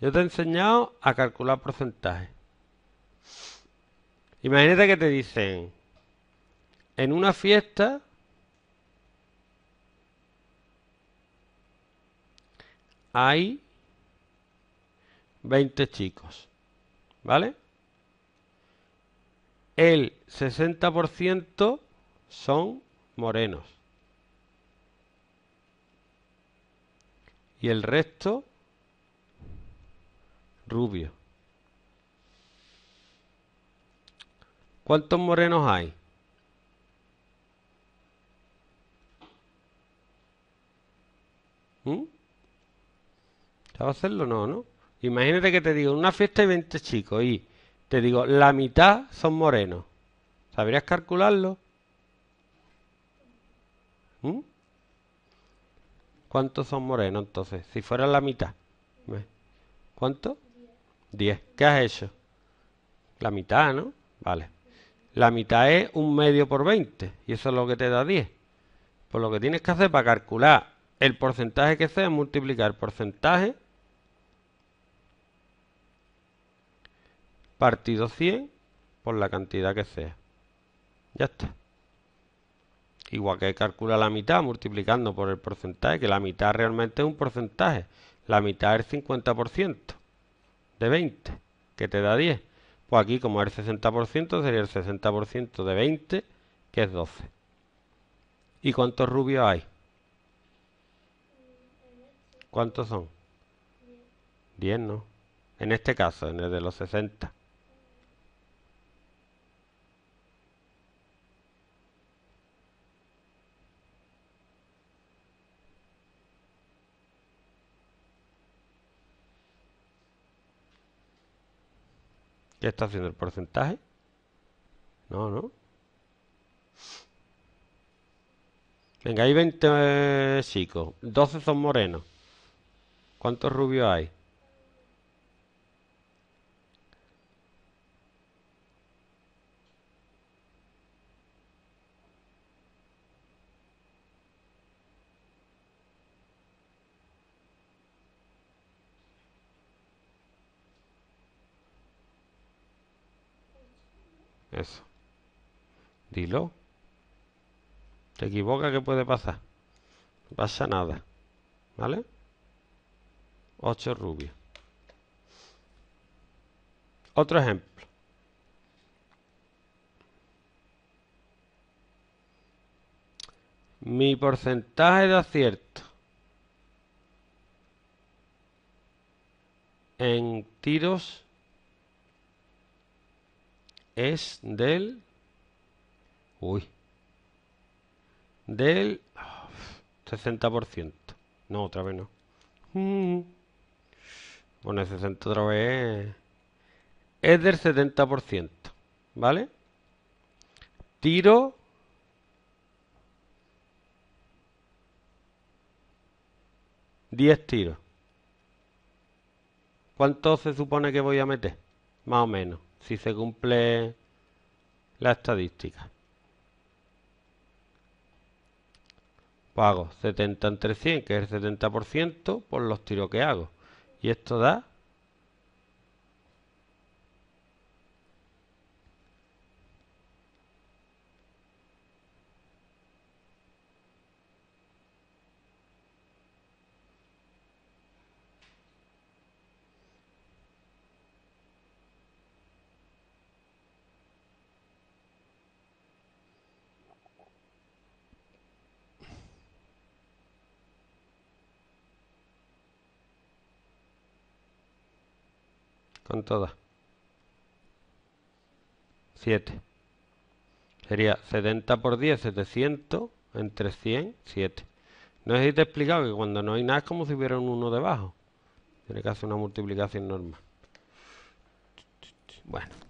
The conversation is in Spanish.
Yo te he enseñado a calcular porcentajes. Imagínate que te dicen, en una fiesta, hay 20 chicos, ¿vale? El 60% son morenos. Y el resto rubio. ¿Cuántos morenos hay? ¿Mm? ¿Sabes hacerlo? No, ¿no? Imagínate que te digo, una fiesta de 20 chicos y te digo, la mitad son morenos. ¿Sabrías calcularlo? ¿Mm? ¿Cuántos son morenos entonces? Si fuera la mitad. ¿Cuánto? 10. ¿Qué has hecho? La mitad, ¿no? Vale. La mitad es un medio por 20 y eso es lo que te da 10. Pues lo que tienes que hacer para calcular el porcentaje que sea es multiplicar el porcentaje partido 100 por la cantidad que sea. Ya está. Igual que calcula la mitad multiplicando por el porcentaje, que la mitad realmente es un porcentaje. La mitad es 50% de 20, que te da 10. Pues aquí como es el 60% sería el 60% de 20, que es 12. ¿Y cuántos rubios hay? ¿Cuántos son? 10, ¿no? En este caso, en el de los 60. ¿Qué está haciendo el porcentaje? No, no. Venga, hay 20 eh, chicos. 12 son morenos. ¿Cuántos rubios hay? Eso. Dilo. Te equivoca, ¿qué puede pasar? No pasa nada. ¿Vale? Ocho rubios. Otro ejemplo. Mi porcentaje de acierto en tiros es del... Uy. Del 60%. No, otra vez no. Mm. Bueno, el 60 otra vez es del 70%. ¿Vale? Tiro... Diez tiros. ¿Cuánto se supone que voy a meter? Más o menos si se cumple la estadística. Pago pues 70 entre 100, que es el 70% por los tiros que hago. Y esto da con todas. 7. Sería 70 por 10, 700, entre 100, 7. No sé si te he explicado que cuando no hay nada es como si hubiera un 1 debajo. Tiene que hacer una multiplicación normal. Bueno.